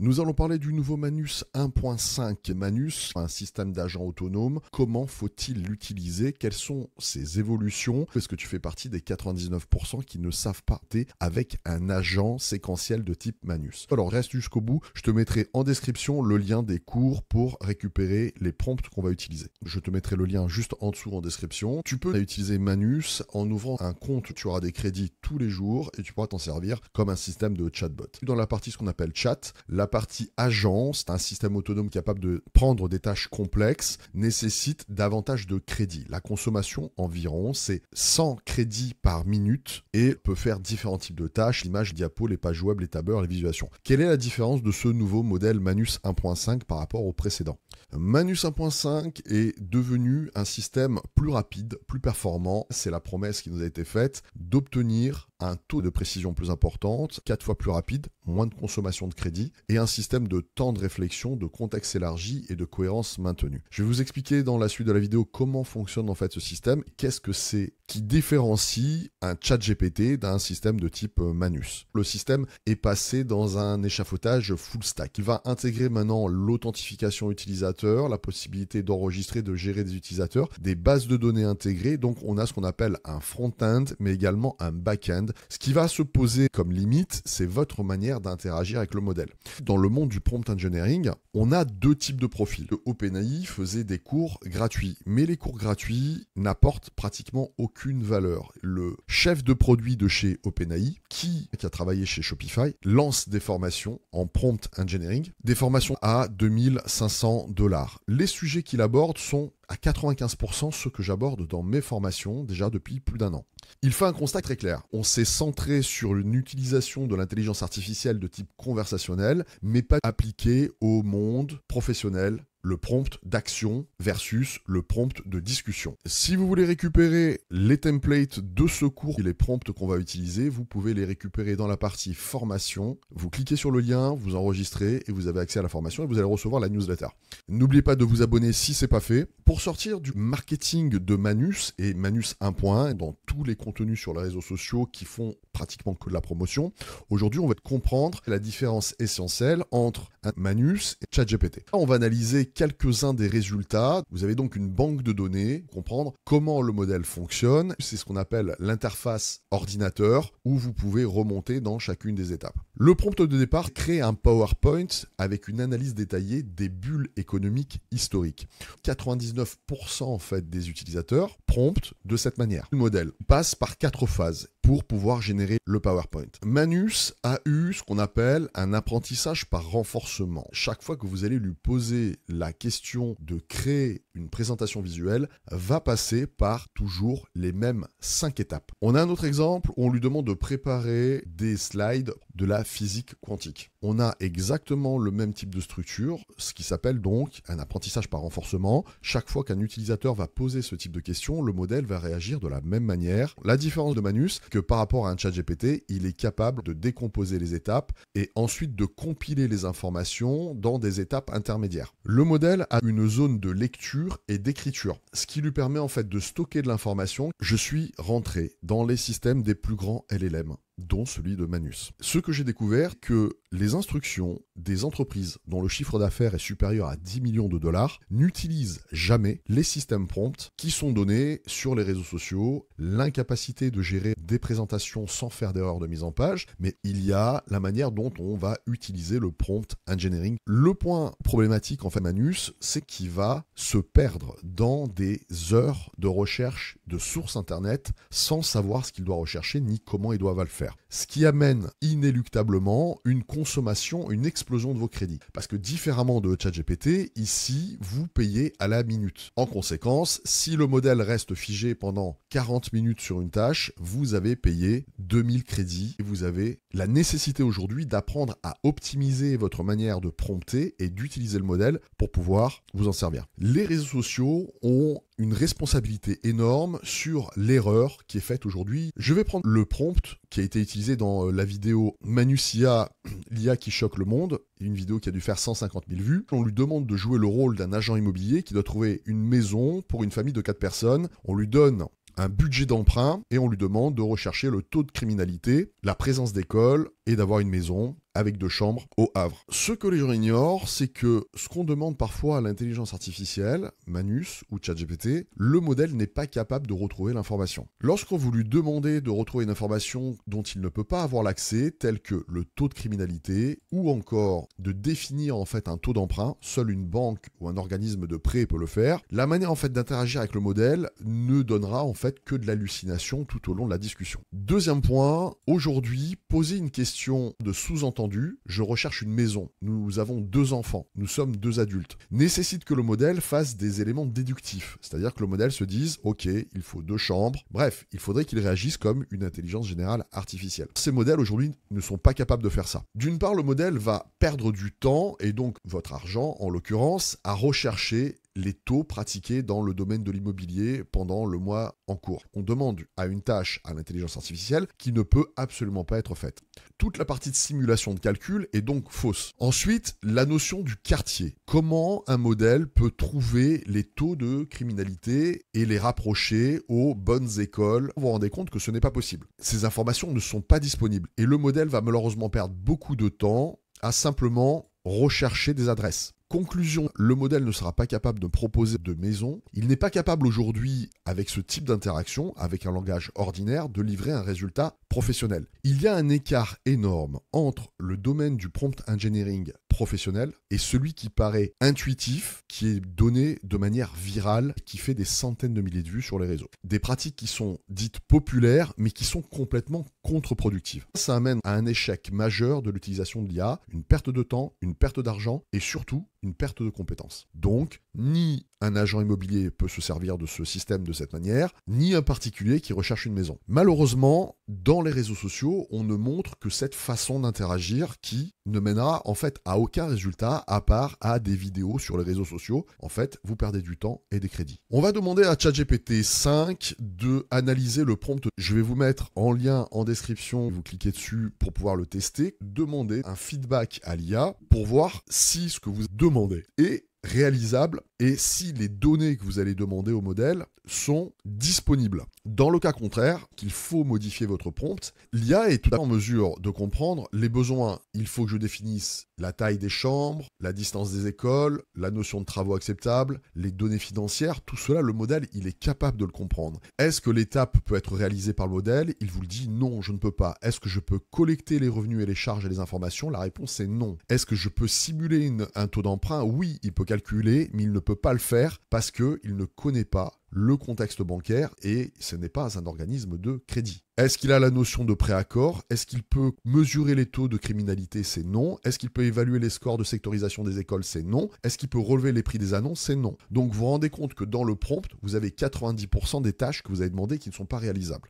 Nous allons parler du nouveau Manus 1.5. Manus, un système d'agents autonome. Comment faut-il l'utiliser Quelles sont ses évolutions Est-ce que tu fais partie des 99% qui ne savent pas avec un agent séquentiel de type Manus Alors reste jusqu'au bout. Je te mettrai en description le lien des cours pour récupérer les prompts qu'on va utiliser. Je te mettrai le lien juste en dessous en description. Tu peux utiliser Manus en ouvrant un compte. Tu auras des crédits tous les jours et tu pourras t'en servir comme un système de chatbot. Dans la partie ce qu'on appelle chat, la partie agent, c'est un système autonome capable de prendre des tâches complexes, nécessite davantage de crédit. La consommation environ, c'est 100 crédits par minute et peut faire différents types de tâches, l'image, diapo, les pages web, les tableurs, les visualisations. Quelle est la différence de ce nouveau modèle Manus 1.5 par rapport au précédent Manus 1.5 est devenu un système plus rapide, plus performant. C'est la promesse qui nous a été faite d'obtenir un taux de précision plus importante, quatre fois plus rapide, moins de consommation de crédit et un système de temps de réflexion, de contexte élargi et de cohérence maintenue. Je vais vous expliquer dans la suite de la vidéo comment fonctionne en fait ce système, qu'est-ce que c'est qui différencie un chat GPT d'un système de type euh, Manus. Le système est passé dans un échafaudage full stack. Il va intégrer maintenant l'authentification utilisateur, la possibilité d'enregistrer, de gérer des utilisateurs, des bases de données intégrées. Donc on a ce qu'on appelle un front-end, mais également un back-end ce qui va se poser comme limite, c'est votre manière d'interagir avec le modèle. Dans le monde du prompt engineering, on a deux types de profils. Le OpenAI faisait des cours gratuits, mais les cours gratuits n'apportent pratiquement aucune valeur. Le chef de produit de chez OpenAI, qui, qui a travaillé chez Shopify, lance des formations en prompt engineering, des formations à 2500 dollars. Les sujets qu'il aborde sont à 95% ce que j'aborde dans mes formations déjà depuis plus d'un an. Il fait un constat très clair. On s'est centré sur une utilisation de l'intelligence artificielle de type conversationnel, mais pas appliquée au monde professionnel, le prompt d'action versus le prompt de discussion. Si vous voulez récupérer les templates de ce cours et les prompts qu'on va utiliser, vous pouvez les récupérer dans la partie formation. Vous cliquez sur le lien, vous enregistrez et vous avez accès à la formation et vous allez recevoir la newsletter. N'oubliez pas de vous abonner si ce n'est pas fait. Pour sortir du marketing de Manus et Manus 1.1 dans tous les contenus sur les réseaux sociaux qui font pratiquement que de la promotion, aujourd'hui on va comprendre la différence essentielle entre Manus et ChatGPT. On va analyser quelques-uns des résultats. Vous avez donc une banque de données, comprendre comment le modèle fonctionne. C'est ce qu'on appelle l'interface ordinateur où vous pouvez remonter dans chacune des étapes. Le prompt de départ crée un PowerPoint avec une analyse détaillée des bulles économiques historiques. 99% en fait des utilisateurs promptent de cette manière. Le modèle passe par quatre phases pouvoir générer le PowerPoint. Manus a eu ce qu'on appelle un apprentissage par renforcement. Chaque fois que vous allez lui poser la question de créer une présentation visuelle, va passer par toujours les mêmes cinq étapes. On a un autre exemple, on lui demande de préparer des slides de la physique quantique. On a exactement le même type de structure, ce qui s'appelle donc un apprentissage par renforcement. Chaque fois qu'un utilisateur va poser ce type de question, le modèle va réagir de la même manière. La différence de Manus, que par rapport à un chat GPT, il est capable de décomposer les étapes et ensuite de compiler les informations dans des étapes intermédiaires. Le modèle a une zone de lecture et d'écriture, ce qui lui permet en fait de stocker de l'information. Je suis rentré dans les systèmes des plus grands LLM dont celui de Manus. Ce que j'ai découvert, que les instructions des entreprises dont le chiffre d'affaires est supérieur à 10 millions de dollars n'utilisent jamais les systèmes prompts qui sont donnés sur les réseaux sociaux, l'incapacité de gérer des présentations sans faire d'erreur de mise en page, mais il y a la manière dont on va utiliser le prompt engineering. Le point problématique en fait Manus, c'est qu'il va se perdre dans des heures de recherche de sources internet sans savoir ce qu'il doit rechercher ni comment il doit le faire. Ce qui amène inéluctablement une consommation, une explosion de vos crédits. Parce que différemment de ChatGPT, ici, vous payez à la minute. En conséquence, si le modèle reste figé pendant 40 minutes sur une tâche, vous avez payé 2000 crédits et vous avez la nécessité aujourd'hui d'apprendre à optimiser votre manière de prompter et d'utiliser le modèle pour pouvoir vous en servir. Les réseaux sociaux ont une responsabilité énorme sur l'erreur qui est faite aujourd'hui. Je vais prendre le prompt qui a été utilisé dans euh, la vidéo Manusia, l'IA qui choque le monde, une vidéo qui a dû faire 150 000 vues. On lui demande de jouer le rôle d'un agent immobilier qui doit trouver une maison pour une famille de 4 personnes. On lui donne un budget d'emprunt et on lui demande de rechercher le taux de criminalité, la présence d'école et d'avoir une maison avec deux chambres au Havre. Ce que les gens ignorent, c'est que ce qu'on demande parfois à l'intelligence artificielle, Manus ou ChatGPT, le modèle n'est pas capable de retrouver l'information. Lorsqu'on vous lui demandez de retrouver une information dont il ne peut pas avoir l'accès, tel que le taux de criminalité ou encore de définir en fait un taux d'emprunt, seule une banque ou un organisme de prêt peut le faire, la manière en fait d'interagir avec le modèle ne donnera en fait que de l'hallucination tout au long de la discussion. Deuxième point, aujourd'hui, poser une question de sous-entendu je recherche une maison, nous avons deux enfants, nous sommes deux adultes, nécessite que le modèle fasse des éléments déductifs, c'est-à-dire que le modèle se dise, ok, il faut deux chambres, bref, il faudrait qu'il réagisse comme une intelligence générale artificielle. Ces modèles aujourd'hui ne sont pas capables de faire ça. D'une part, le modèle va perdre du temps et donc votre argent, en l'occurrence, à rechercher les taux pratiqués dans le domaine de l'immobilier pendant le mois en cours. On demande à une tâche à l'intelligence artificielle qui ne peut absolument pas être faite. Toute la partie de simulation de calcul est donc fausse. Ensuite, la notion du quartier. Comment un modèle peut trouver les taux de criminalité et les rapprocher aux bonnes écoles Vous vous rendez compte que ce n'est pas possible. Ces informations ne sont pas disponibles et le modèle va malheureusement perdre beaucoup de temps à simplement rechercher des adresses. Conclusion, le modèle ne sera pas capable de proposer de maison. Il n'est pas capable aujourd'hui, avec ce type d'interaction, avec un langage ordinaire, de livrer un résultat professionnel. Il y a un écart énorme entre le domaine du prompt engineering professionnel, et celui qui paraît intuitif, qui est donné de manière virale, qui fait des centaines de milliers de vues sur les réseaux. Des pratiques qui sont dites populaires, mais qui sont complètement contre-productives. Ça amène à un échec majeur de l'utilisation de l'IA, une perte de temps, une perte d'argent, et surtout une perte de compétences. Donc, ni un agent immobilier peut se servir de ce système de cette manière, ni un particulier qui recherche une maison. Malheureusement, dans les réseaux sociaux, on ne montre que cette façon d'interagir qui ne mènera en fait à aucun résultat à part à des vidéos sur les réseaux sociaux. En fait, vous perdez du temps et des crédits. On va demander à ChatGPT 5 de analyser le prompt. Je vais vous mettre en lien en description, vous cliquez dessus pour pouvoir le tester. Demandez un feedback à l'IA pour voir si ce que vous demandez est réalisable et si les données que vous allez demander au modèle sont disponibles. Dans le cas contraire, qu'il faut modifier votre prompt, l'IA est en mesure de comprendre les besoins. Il faut que je définisse la taille des chambres, la distance des écoles, la notion de travaux acceptables, les données financières, tout cela, le modèle, il est capable de le comprendre. Est-ce que l'étape peut être réalisée par le modèle Il vous le dit non, je ne peux pas. Est-ce que je peux collecter les revenus et les charges et les informations La réponse est non. Est-ce que je peux simuler un taux d'emprunt Oui, il peut calculer, mais il ne peut peut pas le faire parce qu'il ne connaît pas le contexte bancaire et ce n'est pas un organisme de crédit. Est-ce qu'il a la notion de préaccord Est-ce qu'il peut mesurer les taux de criminalité C'est non. Est-ce qu'il peut évaluer les scores de sectorisation des écoles C'est non. Est-ce qu'il peut relever les prix des annonces C'est non. Donc vous vous rendez compte que dans le prompt, vous avez 90% des tâches que vous avez demandées qui ne sont pas réalisables.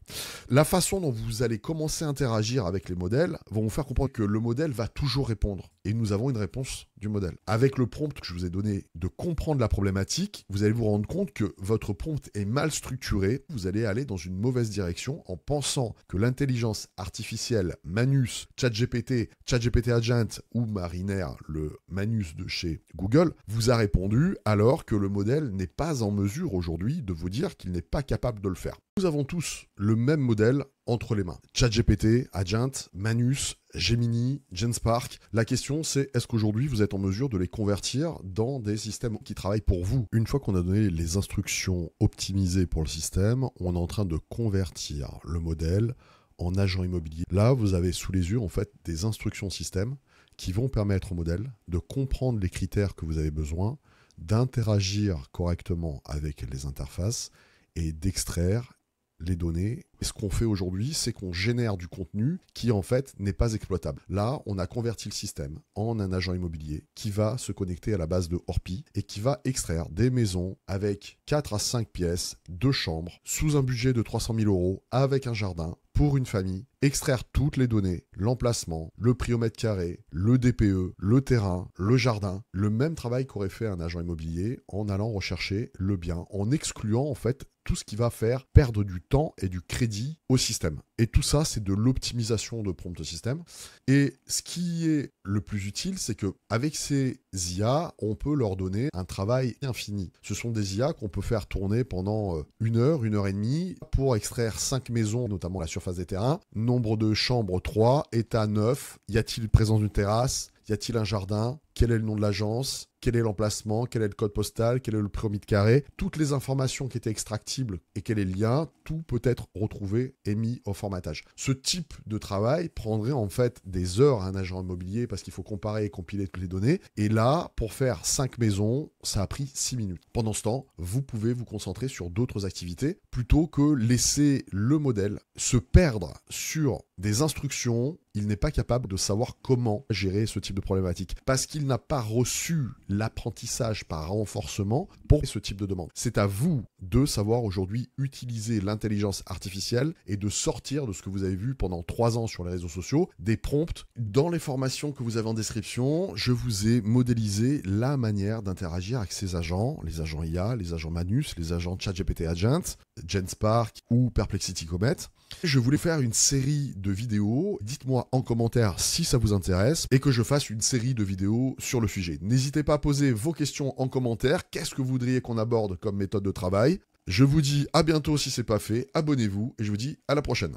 La façon dont vous allez commencer à interagir avec les modèles va vous faire comprendre que le modèle va toujours répondre. Et nous avons une réponse du modèle. Avec le prompt que je vous ai donné de comprendre la problématique, vous allez vous rendre compte que votre prompt est mal structuré. Vous allez aller dans une mauvaise direction en pensant que l'intelligence artificielle Manus, ChatGPT, ChatGPT Agent ou Mariner, le Manus de chez Google, vous a répondu alors que le modèle n'est pas en mesure aujourd'hui de vous dire qu'il n'est pas capable de le faire. Nous avons tous le même modèle entre les mains. ChatGPT, Agent, Manus, Gemini, Genspark. La question c'est est-ce qu'aujourd'hui vous êtes en mesure de les convertir dans des systèmes qui travaillent pour vous Une fois qu'on a donné les instructions optimisées pour le système, on est en train de convertir le modèle en agent immobilier. Là, vous avez sous les yeux en fait des instructions système qui vont permettre au modèle de comprendre les critères que vous avez besoin, d'interagir correctement avec les interfaces et d'extraire les données. Et ce qu'on fait aujourd'hui, c'est qu'on génère du contenu qui en fait n'est pas exploitable. Là, on a converti le système en un agent immobilier qui va se connecter à la base de Orpi et qui va extraire des maisons avec 4 à 5 pièces, 2 chambres, sous un budget de 300 000 euros, avec un jardin, pour une famille, extraire toutes les données, l'emplacement, le prix au mètre carré, le DPE, le terrain, le jardin, le même travail qu'aurait fait un agent immobilier en allant rechercher le bien, en excluant en fait tout ce qui va faire perdre du temps et du crédit au système. Et tout ça, c'est de l'optimisation de prompt système. Et ce qui est le plus utile, c'est que avec ces IA, on peut leur donner un travail infini. Ce sont des IA qu'on peut faire tourner pendant euh, une heure, une heure et demie, pour extraire cinq maisons, notamment la surface des terrains, nombre de chambres 3, état 9, y a-t-il présence d'une terrasse, y a-t-il un jardin quel est le nom de l'agence, quel est l'emplacement, quel est le code postal, quel est le prix mètre carré, toutes les informations qui étaient extractibles et quel est le lien, tout peut être retrouvé et mis au formatage. Ce type de travail prendrait en fait des heures à un agent immobilier parce qu'il faut comparer et compiler toutes les données. Et là, pour faire 5 maisons, ça a pris 6 minutes. Pendant ce temps, vous pouvez vous concentrer sur d'autres activités plutôt que laisser le modèle se perdre sur des instructions. Il n'est pas capable de savoir comment gérer ce type de problématique parce qu'il n'a pas reçu l'apprentissage par renforcement pour ce type de demande. C'est à vous de savoir aujourd'hui utiliser l'intelligence artificielle et de sortir de ce que vous avez vu pendant trois ans sur les réseaux sociaux, des prompts. Dans les formations que vous avez en description, je vous ai modélisé la manière d'interagir avec ces agents, les agents IA, les agents Manus, les agents ChatGPT Agent, GenSpark ou Perplexity Comet. Je voulais faire une série de vidéos. Dites-moi en commentaire si ça vous intéresse et que je fasse une série de vidéos sur le sujet. N'hésitez pas à poser vos questions en commentaire. Qu'est-ce que vous voudriez qu'on aborde comme méthode de travail Je vous dis à bientôt si c'est pas fait. Abonnez-vous et je vous dis à la prochaine.